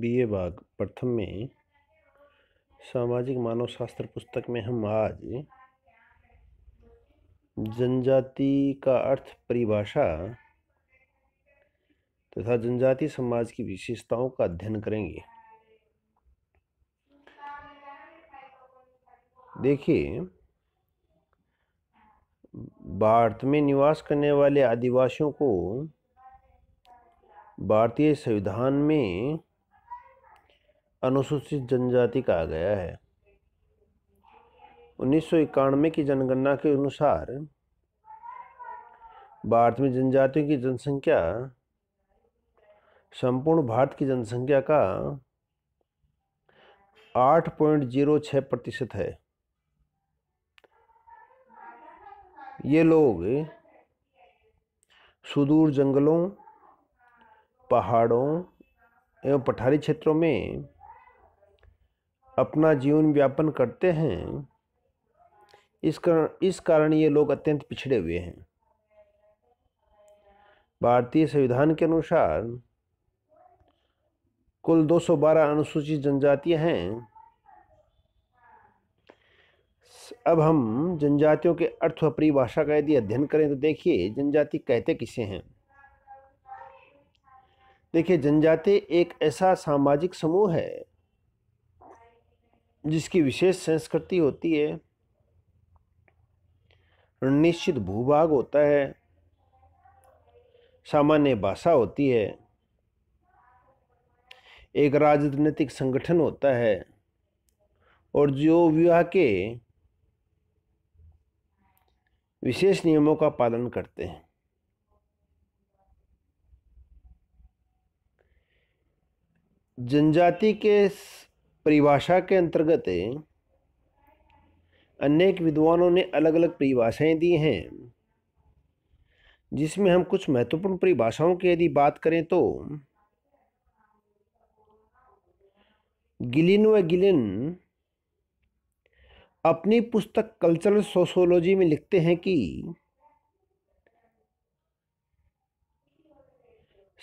B बाग प्रथम में सामाजिक मानव शास्त्र पुस्तक में हम आज जनजाति का अर्थ परिभाषा तथा जनजाति समाज की विशेषताओं का अध्ययन करेंगे देखिए भारत में निवास करने वाले आदिवासियों को भारतीय संविधान में अनुसूचित जनजाति कहा गया है उन्नीस की जनगणना के अनुसार भारत में जनजातियों की जनसंख्या संपूर्ण भारत की जनसंख्या का 8.06 प्रतिशत है ये लोग सुदूर जंगलों पहाड़ों एवं पठारी क्षेत्रों में अपना जीवन व्यापन करते हैं इस कारण इस कारण ये लोग अत्यंत पिछड़े हुए हैं भारतीय संविधान के अनुसार कुल 212 अनुसूचित जनजातियां हैं अब हम जनजातियों के अर्थ और परिभाषा का यदि अध्ययन करें तो देखिए जनजाति कहते किसे हैं देखिए जनजाति एक ऐसा सामाजिक समूह है जिसकी विशेष संस्कृति होती है निश्चित भूभाग होता है सामान्य भाषा होती है एक राजनीतिक संगठन होता है और जो विवाह के विशेष नियमों का पालन करते हैं जनजाति के परिभाषा के अंतर्गत अनेक विद्वानों ने अलग अलग परिभाषाएं दी हैं जिसमें हम कुछ महत्वपूर्ण परिभाषाओं की यदि बात करें तो गिलिन व गिलिन अपनी पुस्तक कल्चरल सोशोलॉजी में लिखते हैं कि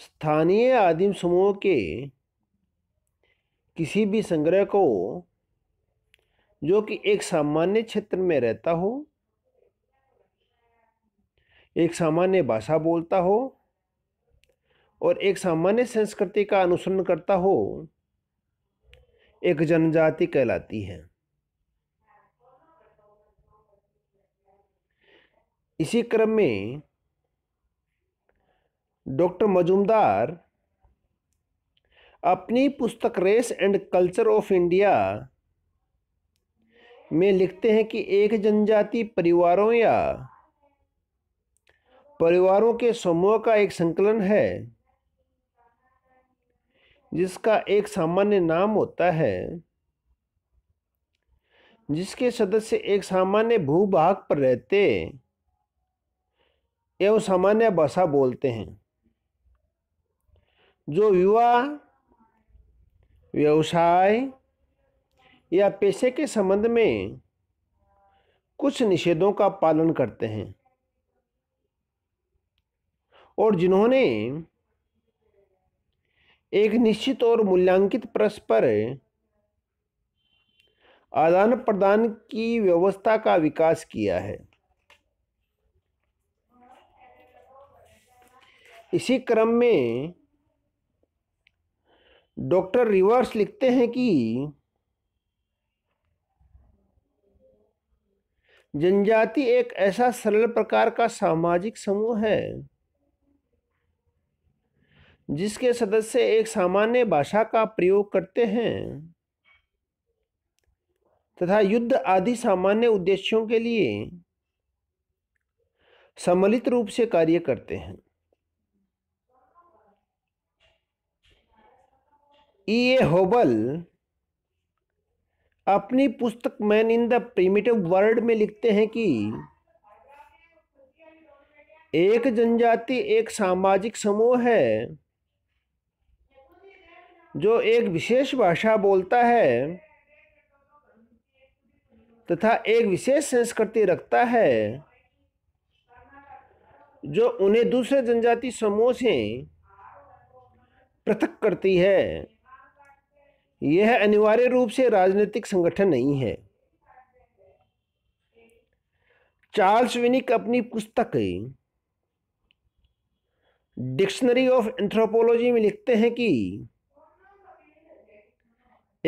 स्थानीय आदिम समूह के किसी भी संग्रह को जो कि एक सामान्य क्षेत्र में रहता हो एक सामान्य भाषा बोलता हो और एक सामान्य संस्कृति का अनुसरण करता हो एक जनजाति कहलाती है इसी क्रम में डॉक्टर मजूमदार अपनी पुस्तक race and culture of India में लिखते हैं कि एक जनजाति परिवारों या परिवारों के समूह का एक संकलन है जिसका एक सामान्य नाम होता है जिसके सदस्य एक सामान्य भूभाग पर रहते एवं सामान्य भाषा बोलते हैं जो युवा व्यवसाय या पेशे के संबंध में कुछ निषेधों का पालन करते हैं और जिन्होंने एक निश्चित और मूल्यांकित परस्पर आदान प्रदान की व्यवस्था का विकास किया है इसी क्रम में डॉक्टर रिवर्स लिखते हैं कि जनजाति एक ऐसा सरल प्रकार का सामाजिक समूह है जिसके सदस्य एक सामान्य भाषा का प्रयोग करते हैं तथा युद्ध आदि सामान्य उद्देश्यों के लिए सम्मिलित रूप से कार्य करते हैं ई ए होबल अपनी पुस्तक man in the primitive world में लिखते हैं कि एक जनजाति एक सामाजिक समूह है जो एक विशेष भाषा बोलता है तथा एक विशेष संस्कृति रखता है जो उन्हें दूसरे जनजाति समूह से पृथक करती है यह अनिवार्य रूप से राजनीतिक संगठन नहीं है चार्ल्स विनिक अपनी पुस्तक डिक्शनरी ऑफ एंथ्रोपोलॉजी में लिखते हैं कि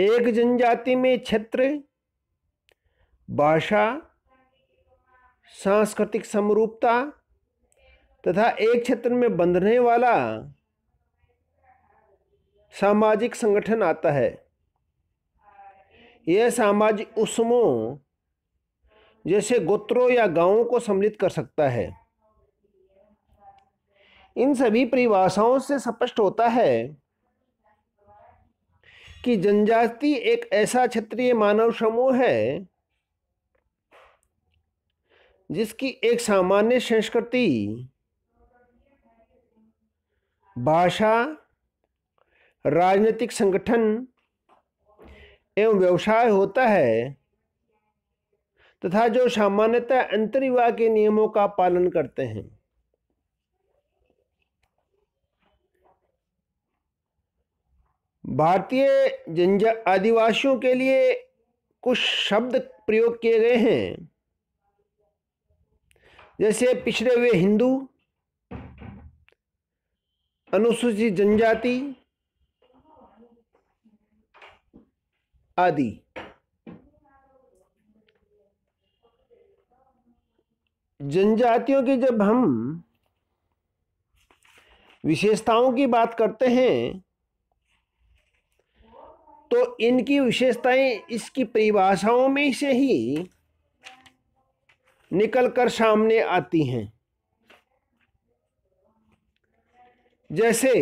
एक जनजाति में क्षेत्र भाषा सांस्कृतिक समरूपता तथा एक क्षेत्र में बंधने वाला सामाजिक संगठन आता है यह सामाजिक उसमों जैसे गोत्रों या गांवों को सम्मिलित कर सकता है इन सभी परिभाषाओं से स्पष्ट होता है कि जनजाति एक ऐसा क्षेत्रीय मानव समूह है जिसकी एक सामान्य संस्कृति भाषा राजनीतिक संगठन एवं व्यवसाय होता है तथा जो सामान्यतः अंतरिवा के नियमों का पालन करते हैं भारतीय जनजा आदिवासियों के लिए कुछ शब्द प्रयोग किए गए हैं जैसे पिछड़े हुए हिंदू अनुसूचित जनजाति आदि जनजातियों की जब हम विशेषताओं की बात करते हैं तो इनकी विशेषताएं इसकी परिभाषाओं में से ही निकल कर सामने आती हैं जैसे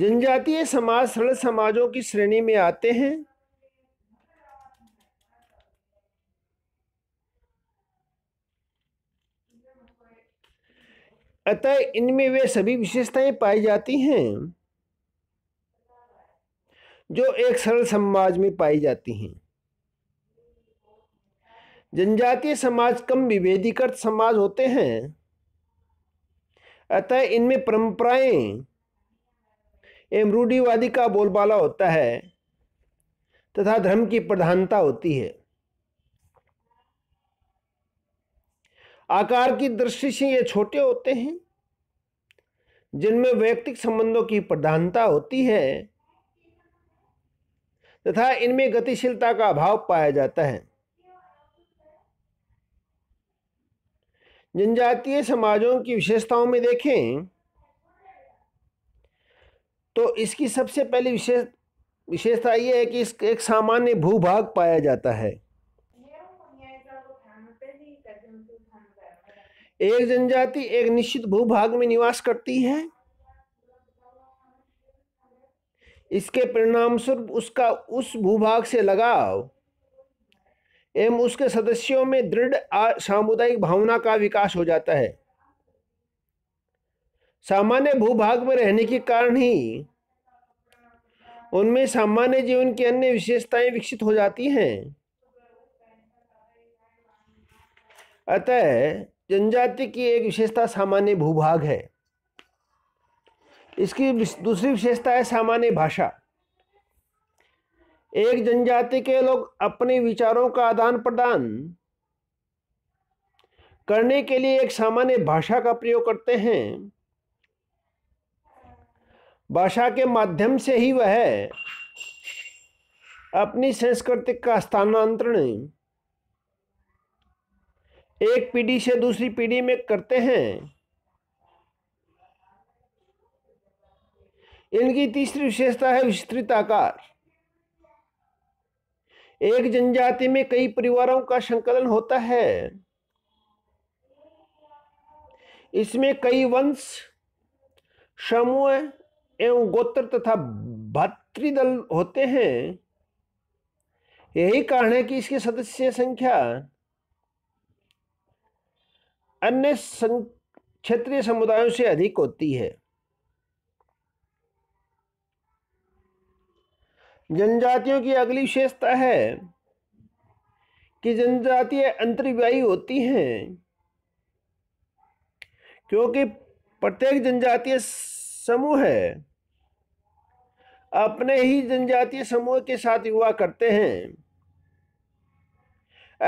जनजातीय समाज सरल समाजों की श्रेणी में आते हैं अतः इनमें वे सभी विशेषताएं पाई जाती हैं जो एक सरल समाज में पाई जाती हैं जनजातीय समाज कम विभेदीकृत समाज होते हैं अतः इनमें परंपराएं एवं रूढ़िवादी का बोलबाला होता है तथा धर्म की प्रधानता होती है आकार की दृष्टि से ये छोटे होते हैं जिनमें व्यक्तिक संबंधों की प्रधानता होती है तथा इनमें गतिशीलता का अभाव पाया जाता है जनजातीय समाजों की विशेषताओं में देखें तो इसकी सबसे पहली विशेष विशेषता ये है कि इस एक सामान्य भूभाग पाया जाता है एक जनजाति एक निश्चित भूभाग में निवास करती है इसके परिणाम स्वरूप उसका उस भूभाग से लगाव एवं उसके सदस्यों में दृढ़ सामुदायिक भावना का विकास हो जाता है सामान्य भूभाग में रहने के कारण ही उनमें सामान्य जीवन की अन्य विशेषताएं विकसित हो जाती हैं अतः जनजाति की एक विशेषता सामान्य भूभाग है इसकी दूसरी विशेषता है सामान्य भाषा एक जनजाति के लोग अपने विचारों का आदान प्रदान करने के लिए एक सामान्य भाषा का प्रयोग करते हैं भाषा के माध्यम से ही वह अपनी संस्कृति का स्थानांतरण एक पीढ़ी से दूसरी पीढ़ी में करते हैं इनकी तीसरी विशेषता है विस्तृत आकार एक जनजाति में कई परिवारों का संकलन होता है इसमें कई वंश समूह एवं गोत्र तथा भातृदल होते हैं यही कारण है कि इसके सदस्य संख्या अन्य क्षेत्रीय समुदायों से अधिक होती है जनजातियों की अगली विशेषता है कि जनजातीय अंतर्व्यायी होती हैं क्योंकि प्रत्येक जनजातीय समूह है अपने ही जनजातीय समूह के साथ युवा करते हैं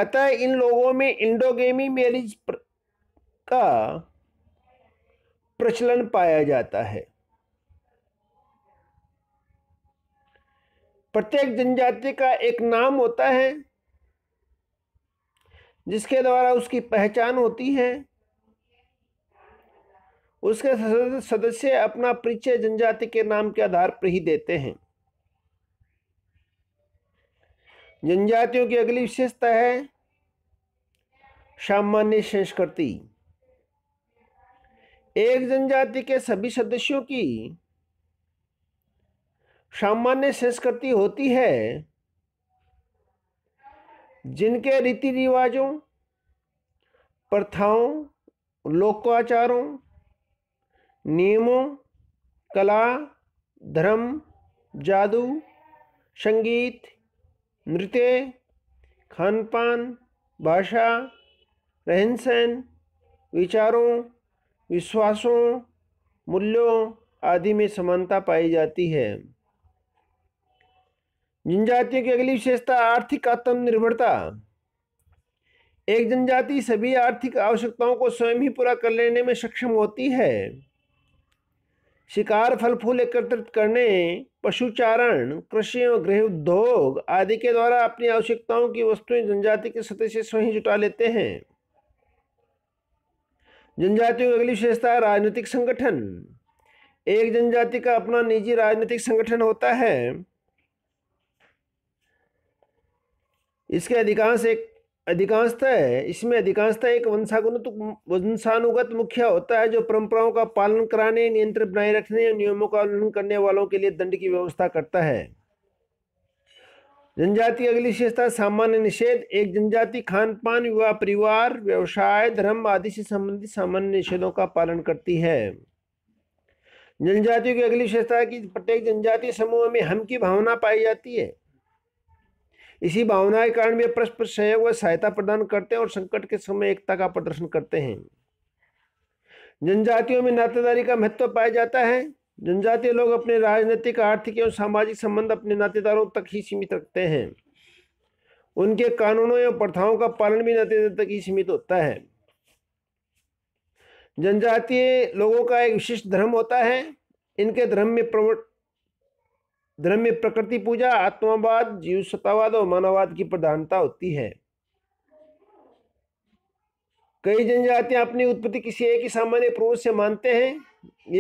अतः इन लोगों में इंडोगेमी मैरिज का प्रचलन पाया जाता है प्रत्येक जनजाति का एक नाम होता है जिसके द्वारा उसकी पहचान होती है उसके सदस्य अपना परिचय जनजाति के नाम के आधार पर ही देते हैं जनजातियों की अगली विशेषता है सामान्य संस्कृति एक जनजाति के सभी सदस्यों की सामान्य संस्कृति होती है जिनके रीति रिवाजों प्रथाओं लोकाचारों नियमों कला धर्म जादू संगीत नृत्य खान पान भाषा रहन सहन विचारों विश्वासों मूल्यों आदि में समानता पाई जाती है जनजातियों की अगली विशेषता आर्थिक आत्मनिर्भरता एक जनजाति सभी आर्थिक आवश्यकताओं को स्वयं ही पूरा कर लेने में सक्षम होती है शिकार फल फूल एकत्रित करने पशुचारण कृषि और गृह उद्योग आदि के द्वारा अपनी आवश्यकताओं की वस्तुएं जनजाति के सतह से स्वयं जुटा लेते हैं जनजातियों की अगली विशेषता है राजनीतिक संगठन एक जनजाति का अपना निजी राजनीतिक संगठन होता है इसके अधिकांश एक अधिकांशता है इसमें अधिकांशता एक वंशागुण वंशानुगत मुखिया होता है जो परंपराओं का पालन कराने नियंत्रण बनाए रखने और नियमों का उल्लंघन करने वालों के लिए दंड की व्यवस्था करता है जनजाति अगली विशेषता सामान्य निषेध एक जनजाति खान पान विवाह परिवार व्यवसाय धर्म आदि से संबंधित सामान्य निषेधों का पालन करती है जनजातियों की अगली विशेषता है कि प्रत्येक जनजाति समूह में हम की भावना पाई जाती है इसी भावना के कारण वे परस्पर सहयोग व सहायता प्रदान करते हैं और संकट के समय एकता का प्रदर्शन करते हैं जनजातियों में नातेदारी का महत्व पाया जाता है जनजातीय लोग अपने राजनीतिक आर्थिक एवं सामाजिक संबंध अपने नातेदारों तक ही सीमित रखते हैं उनके कानूनों एवं प्रथाओं का पालन भी नातेदार तक ही सीमित होता है जनजातीय लोगों का एक विशिष्ट धर्म होता है इनके धर्म में प्रवट धर्म में प्रकृति पूजा आत्मावाद जीव सत्तावाद और मानववाद की प्रधानता होती है कई जनजातियां अपनी उत्पत्ति किसी एक ही सामान्य पूर्वज से मानते हैं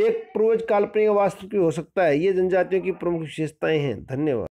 एक पूर्वज काल्पनिक की हो सकता है ये जनजातियों की प्रमुख विशेषताएं हैं धन्यवाद